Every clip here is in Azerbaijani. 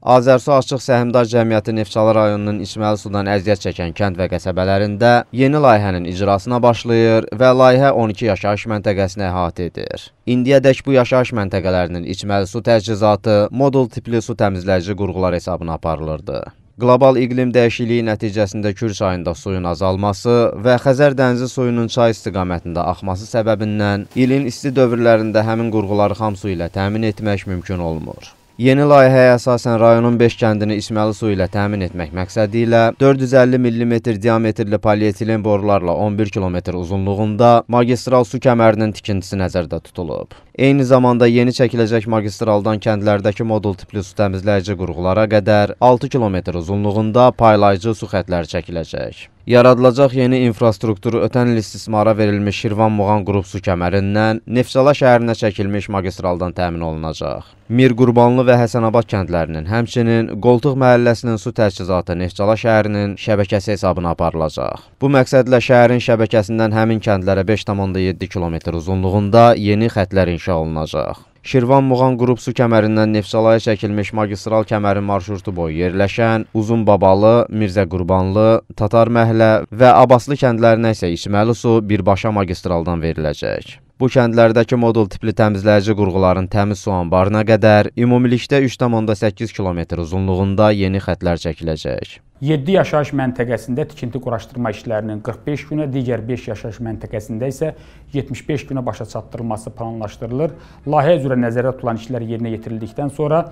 Azərsu Açıq Səhmdar Cəmiyyəti Neftçalı rayonunun içməli sudan əziyyət çəkən kənd və qəsəbələrində yeni layihənin icrasına başlayır və layihə 12 yaşayış məntəqəsini əhatə edir. İndiyədək bu yaşayış məntəqələrinin içməli su təchizatı modul tipli su təmizləyici qurğular hesabına aparılırdı. Qlobal iqlim dəyişikliyi nəticəsində Kür çayında suyun azalması və Xəzər dənizi suyunun çay istiqamətində axması səbəbindən ilin isti dövrlərində həmin qurğuları xam su ilə təmin etmək mümkün olmur. Yeni layihəyə əsasən rayonun 5 kəndini içməli su ilə təmin etmək məqsədi ilə 450 mm diametrli polietilen borularla 11 km uzunluğunda magistral su kəmərinin tikintisi nəzərdə tutulub. Eyni zamanda yeni çəkiləcək magistraldan kəndlərdəki modul tipli su təmizləyici qurğulara qədər 6 km uzunluğunda paylayıcı su xətləri çəkiləcək. Yaradılacaq yeni infrastruktur ötən il istismara verilmiş Şirvan-Muğan qrup su kəmərindən Nefsala şəhərinə çəkilmiş magistraldan təmin olunacaq. Mir Qurbanlı və Həsənabad kəndlərinin, həmçinin Qoltuq məhəlləsinin su təchizatı Neftçala şəhərinin şəbəkəsi hesabına aparılacaq. Bu məqsədlə şəhərin şəbəkəsindən həmin kəndlərə 5,7 km uzunluğunda yeni xətlər inşa olunacaq. Şirvan-Muğan qrup su kəmərindən Nefsalaya çəkilmiş magistral kəmərin marşrutu boyu yerləşən Uzunbabalı, Mirzə Qurbanlı, Tatar Məhlə və Abaslı kəndlərinə isə içməli su birbaşa magistraldan veriləcək. Bu kəndlərdəki modul tipli təmizləyici qurğuların təmiz su anbarına qədər ümumilikdə 3,8 km uzunluğunda yeni xətlər çəkiləcək. 7 yaşayış məntəqəsində tikinti quraşdırma işlərinin 45 günə, digər 5 yaşayış məntəqəsində isə 75 günə başa çatdırılması planlaşdırılır. Layihə üzrə nəzərdə tutulan işlər yerinə yetirildikdən sonra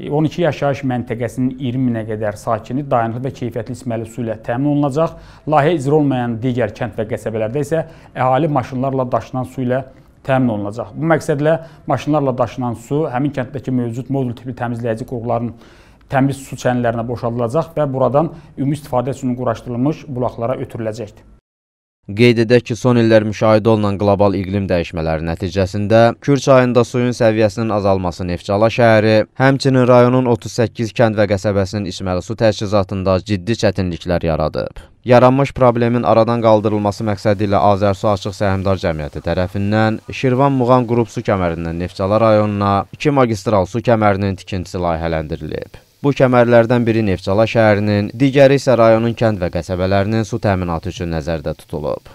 12 e, yaşayış məntəqəsinin 20 minə qədər sakini dayanıqlı və keyfiyyətli içməli su ilə təmin olunacaq. Layihə icra olmayan digər kənd və qəsəbələrdə isə əhali maşınlarla daşınan su ilə təmin olunacaq. Bu məqsədlə maşınlarla daşınan su həmin kənddəki mövcud modul tipli təmizləyici qurğuların təmiz su çənlərinə boşaldılacaq və buradan ümumi istifadə üçün quraşdırılmış bulaqlara ötürüləcəkdir. Qeyd edək ki, son illər müşahidə olunan qlobal iqlim dəyişmələri nəticəsində Kür çayında suyun səviyyəsinin azalması Neftçala şəhəri, həmçinin rayonun 38 kənd və qəsəbəsinin içməli su təchizatında ciddi çətinliklər yaradıb. Yaranmış problemin aradan qaldırılması məqsədi ilə Azərsu Açıq Səhmdar Cəmiyyəti tərəfindən Şirvan Muğan qrup su kəmərindən Neftçala rayonuna 2 magistral su kəmərinin tikintisi layihələndirilib. Bu kəmərlərdən biri Neftçala şəhərinin, digəri isə rayonun kənd və qəsəbələrinin su təminatı üçün nəzərdə tutulub.